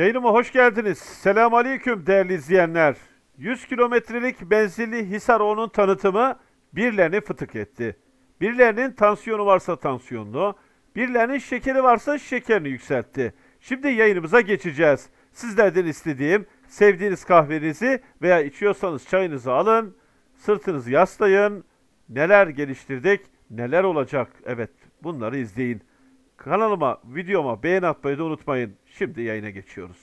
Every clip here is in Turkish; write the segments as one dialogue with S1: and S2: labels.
S1: Yayınıma hoş geldiniz. Selam aleyküm değerli izleyenler. 100 kilometrelik benzinli Hisaroğlu'nun tanıtımı birilerini fıtık etti. Birilerinin tansiyonu varsa tansiyonlu, birilerinin şekeri varsa şekerini yükseltti. Şimdi yayınımıza geçeceğiz. Sizlerden istediğim sevdiğiniz kahvenizi veya içiyorsanız çayınızı alın, sırtınızı yaslayın. Neler geliştirdik, neler olacak? Evet, bunları izleyin. Kanalıma, videoma beğeni atmayı da unutmayın. Şimdi yayına geçiyoruz.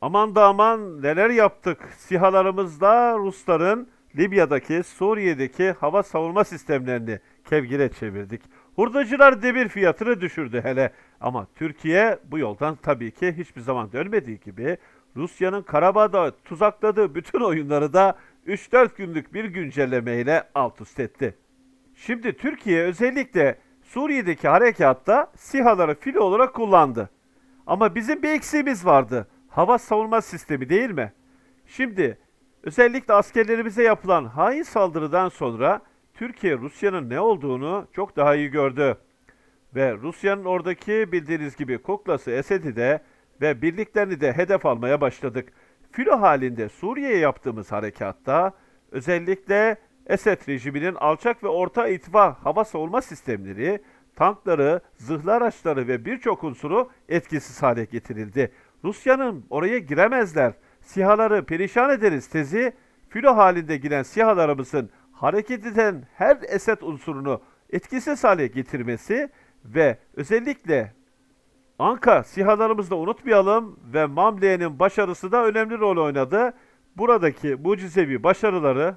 S1: Aman da aman neler yaptık. Sihalarımızla Rusların Libya'daki, Suriye'deki hava savunma sistemlerini kevgire çevirdik. Hurdacılar demir fiyatını düşürdü hele. Ama Türkiye bu yoldan tabii ki hiçbir zaman dönmediği gibi Rusya'nın Karabağ'da tuzakladığı bütün oyunları da 3-4 günlük bir güncellemeyle alt üst etti. Şimdi Türkiye özellikle Suriye'deki harekatta SİHA'ları filo olarak kullandı. Ama bizim bir eksiğimiz vardı. Hava savunma sistemi değil mi? Şimdi özellikle askerlerimize yapılan hain saldırıdan sonra Türkiye Rusya'nın ne olduğunu çok daha iyi gördü. Ve Rusya'nın oradaki bildiğiniz gibi kuklası Esed'i de ve birliklerini de hedef almaya başladık. Filo halinde Suriye'ye yaptığımız harekatta özellikle Esed rejiminin alçak ve orta irtifa hava savunma sistemleri, tankları, zırhlı araçları ve birçok unsuru etkisiz hale getirildi. Rusya'nın oraya giremezler, sihaları perişan ederiz tezi, filo halinde giden sihalarımızın hareket eden her Esed unsurunu etkisiz hale getirmesi ve özellikle Anka sihalarımızı da unutmayalım ve Mamle'nin başarısı da önemli rol oynadı. Buradaki mucizevi başarıları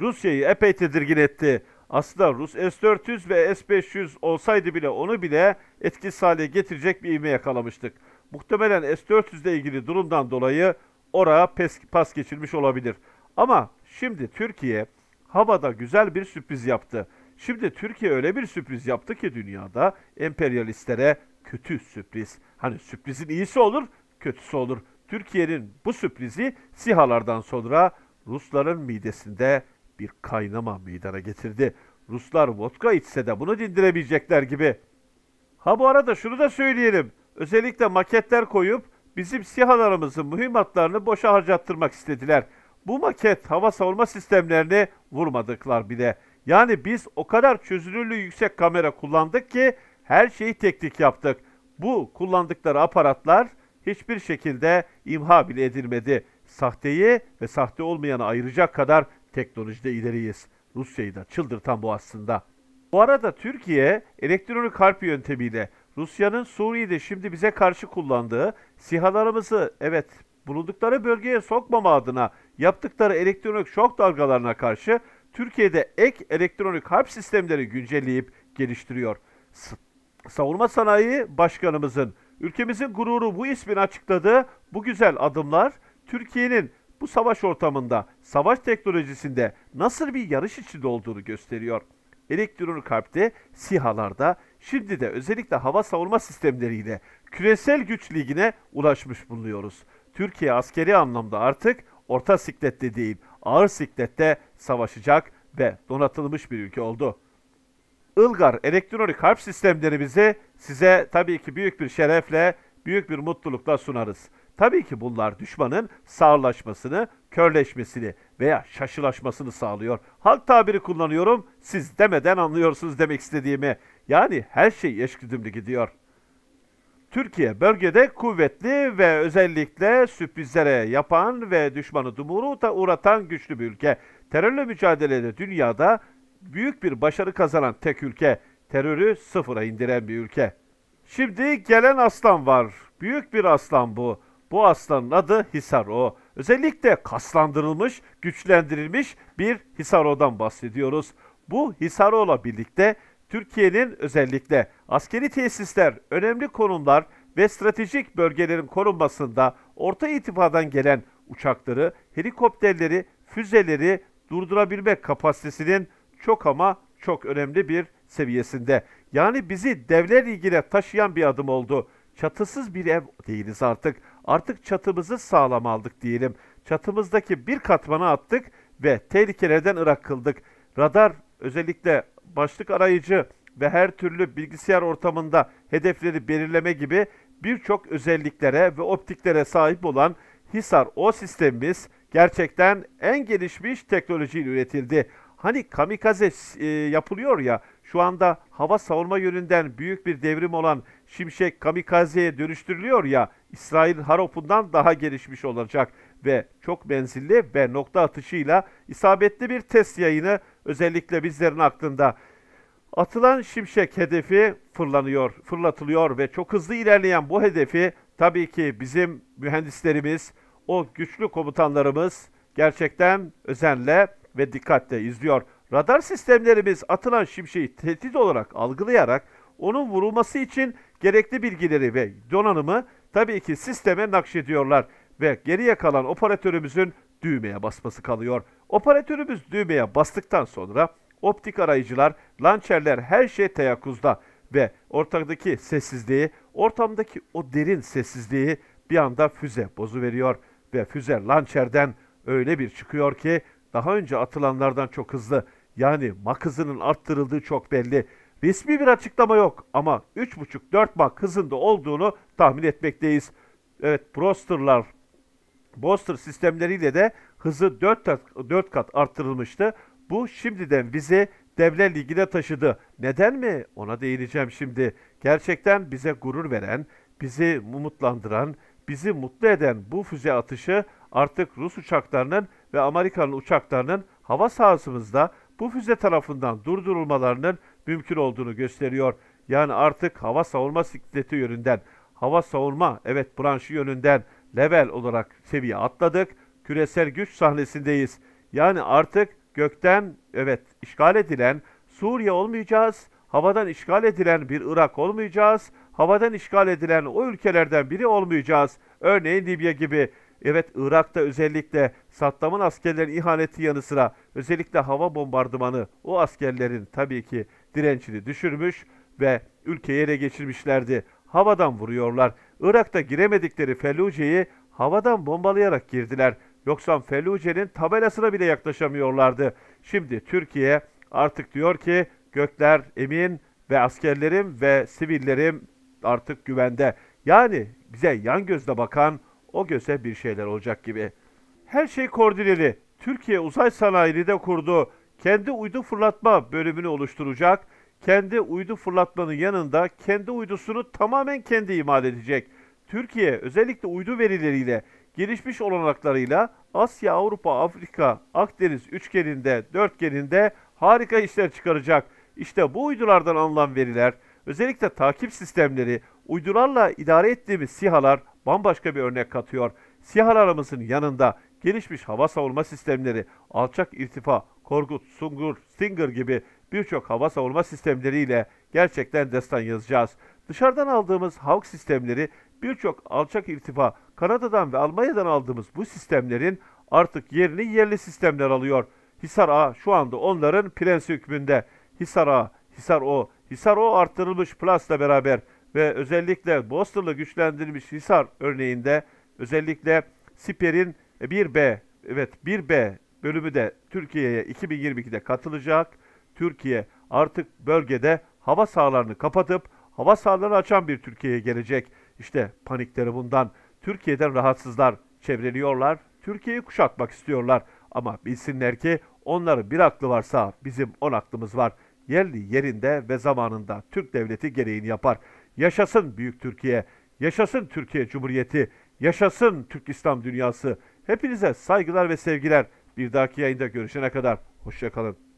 S1: Rusya'yı epey tedirgin etti. Aslında Rus S-400 ve S-500 olsaydı bile onu bile etkisiz hale getirecek bir ivme yakalamıştık. Muhtemelen S-400 ile ilgili durumdan dolayı oraya pes, pas geçirmiş olabilir. Ama şimdi Türkiye havada güzel bir sürpriz yaptı. Şimdi Türkiye öyle bir sürpriz yaptı ki dünyada emperyalistlere kötü sürpriz. Hani sürprizin iyisi olur, kötüsü olur. Türkiye'nin bu sürprizi sihalardan sonra Rusların midesinde bir kaynama meydana getirdi. Ruslar vodka içse de bunu dindirebilecekler gibi. Ha bu arada şunu da söyleyelim. Özellikle maketler koyup bizim sihalarımızın mühimmatlarını boşa harcattırmak istediler. Bu maket hava savunma sistemlerini vurmadıklar bile. Yani biz o kadar çözünürlüğü yüksek kamera kullandık ki her şeyi teknik yaptık. Bu kullandıkları aparatlar hiçbir şekilde imha bile edilmedi. Sahteyi ve sahte olmayanı ayıracak kadar teknolojide ileriyiz. Rusya'yı da çıldırtan bu aslında. Bu arada Türkiye elektronik harp yöntemiyle Rusya'nın Suriye'de şimdi bize karşı kullandığı sihalarımızı evet bulundukları bölgeye sokmama adına yaptıkları elektronik şok dalgalarına karşı Türkiye'de ek elektronik harp sistemleri güncelleyip geliştiriyor. S Savunma Sanayi Başkanımızın ülkemizin gururu bu ismin açıkladığı bu güzel adımlar Türkiye'nin bu savaş ortamında, savaş teknolojisinde nasıl bir yarış içinde olduğunu gösteriyor. Elektron kalpte, sihalarda, şimdi de özellikle hava savunma sistemleriyle küresel güç ligine ulaşmış bulunuyoruz. Türkiye askeri anlamda artık orta siklette değil, ağır siklette savaşacak ve donatılmış bir ülke oldu. Ilgar elektronik harp sistemlerimizi size tabii ki büyük bir şerefle, büyük bir mutlulukla sunarız. Tabii ki bunlar düşmanın sağırlaşmasını, körleşmesini veya şaşılaşmasını sağlıyor. Halk tabiri kullanıyorum, siz demeden anlıyorsunuz demek istediğimi. Yani her şey eşgüdümlü gidiyor. Türkiye bölgede kuvvetli ve özellikle sürprizlere yapan ve düşmanı dumuru da uğratan güçlü bir ülke. Terörle mücadelede dünyada büyük bir başarı kazanan tek ülke. Terörü sıfıra indiren bir ülke. Şimdi gelen aslan var. Büyük bir aslan bu. Bu aslanın adı Hisar O. Özellikle kaslandırılmış, güçlendirilmiş bir Hisar O'dan bahsediyoruz. Bu Hisar O'la birlikte Türkiye'nin özellikle askeri tesisler, önemli konumlar ve stratejik bölgelerin korunmasında orta itifadan gelen uçakları, helikopterleri, füzeleri durdurabilmek kapasitesinin çok ama çok önemli bir seviyesinde. Yani bizi devler ilgine taşıyan bir adım oldu. Çatısız bir ev değiliz artık. Artık çatımızı sağlam aldık diyelim. Çatımızdaki bir katmanı attık ve tehlikelerden ırak kıldık. Radar özellikle başlık arayıcı ve her türlü bilgisayar ortamında hedefleri belirleme gibi birçok özelliklere ve optiklere sahip olan Hisar O sistemimiz gerçekten en gelişmiş teknolojiyle üretildi. Hani kamikaze e, yapılıyor ya şu anda hava savunma yönünden büyük bir devrim olan Şimşek kamikazeye dönüştürülüyor ya İsrail Harop'undan daha gelişmiş olacak ve çok menzilli ve nokta atışıyla isabetli bir test yayını özellikle bizlerin aklında. Atılan şimşek hedefi fırlanıyor, fırlatılıyor ve çok hızlı ilerleyen bu hedefi tabii ki bizim mühendislerimiz, o güçlü komutanlarımız gerçekten özenle ve dikkatle izliyor. Radar sistemlerimiz atılan şimşeği tehdit olarak algılayarak onun vurulması için gerekli bilgileri ve donanımı tabii ki sisteme nakşediyorlar ve geriye kalan operatörümüzün düğmeye basması kalıyor. Operatörümüz düğmeye bastıktan sonra optik arayıcılar, lançerler her şey teyakkuzda ve ortadaki sessizliği, ortamdaki o derin sessizliği bir anda füze bozu veriyor ve füze lançerden öyle bir çıkıyor ki daha önce atılanlardan çok hızlı. Yani mak hızının arttırıldığı çok belli. Resmi bir açıklama yok ama 3,5-4 mak hızında olduğunu tahmin etmekteyiz. Evet Proster'lar booster sistemleriyle de hızı 4 kat, 4 kat arttırılmıştı. Bu şimdiden bizi Devler Ligi'ne taşıdı. Neden mi? Ona değineceğim şimdi. Gerçekten bize gurur veren, bizi umutlandıran, bizi mutlu eden bu füze atışı artık Rus uçaklarının ve Amerikan uçaklarının hava sahasımızda bu füze tarafından durdurulmalarının mümkün olduğunu gösteriyor. Yani artık hava savunma sikleti yönünden, hava savunma evet branşı yönünden level olarak seviye atladık. Küresel güç sahnesindeyiz. Yani artık gökten evet işgal edilen Suriye olmayacağız, havadan işgal edilen bir Irak olmayacağız, havadan işgal edilen o ülkelerden biri olmayacağız. Örneğin Libya gibi Evet Irak'ta özellikle Saddam'ın askerlerin ihaneti yanı sıra özellikle hava bombardımanı o askerlerin tabii ki direncini düşürmüş ve ülkeyi ele geçirmişlerdi. Havadan vuruyorlar. Irak'ta giremedikleri Feluce'yi havadan bombalayarak girdiler. Yoksa Feluce'nin tabelasına bile yaklaşamıyorlardı. Şimdi Türkiye artık diyor ki gökler emin ve askerlerim ve sivillerim artık güvende. Yani bize yan gözle bakan o göze bir şeyler olacak gibi. Her şey koordineli. Türkiye Uzay Sanayi'ni de kurdu. Kendi uydu fırlatma bölümünü oluşturacak. Kendi uydu fırlatmanın yanında kendi uydusunu tamamen kendi imal edecek. Türkiye özellikle uydu verileriyle, gelişmiş olanaklarıyla Asya, Avrupa, Afrika, Akdeniz üçgeninde, dörtgeninde harika işler çıkaracak. İşte bu uydulardan alınan veriler, özellikle takip sistemleri, uydularla idare ettiğimiz SİHA'lar bambaşka bir örnek katıyor. SİHA'lar yanında gelişmiş hava savunma sistemleri, alçak irtifa, Korkut, Sungur, Stinger gibi birçok hava savunma sistemleriyle gerçekten destan yazacağız. Dışarıdan aldığımız Hawk sistemleri birçok alçak irtifa Kanada'dan ve Almanya'dan aldığımız bu sistemlerin artık yerini yerli sistemler alıyor. Hisar A şu anda onların prensi hükmünde. Hisar A, Hisar O, Hisar O arttırılmış Plus'la beraber ve özellikle Boster'la güçlendirilmiş Hisar örneğinde özellikle Siper'in 1B evet 1B bölümü de Türkiye'ye 2022'de katılacak. Türkiye artık bölgede hava sahalarını kapatıp hava sahalarını açan bir Türkiye'ye gelecek. İşte panikleri bundan. Türkiye'den rahatsızlar, çevreliyorlar, Türkiye'yi kuşatmak istiyorlar. Ama bilsinler ki onların bir aklı varsa bizim on aklımız var. Yerli yerinde ve zamanında Türk devleti gereğini yapar. Yaşasın Büyük Türkiye, yaşasın Türkiye Cumhuriyeti, yaşasın Türk İslam dünyası. Hepinize saygılar ve sevgiler. Bir dahaki yayında görüşene kadar hoşçakalın.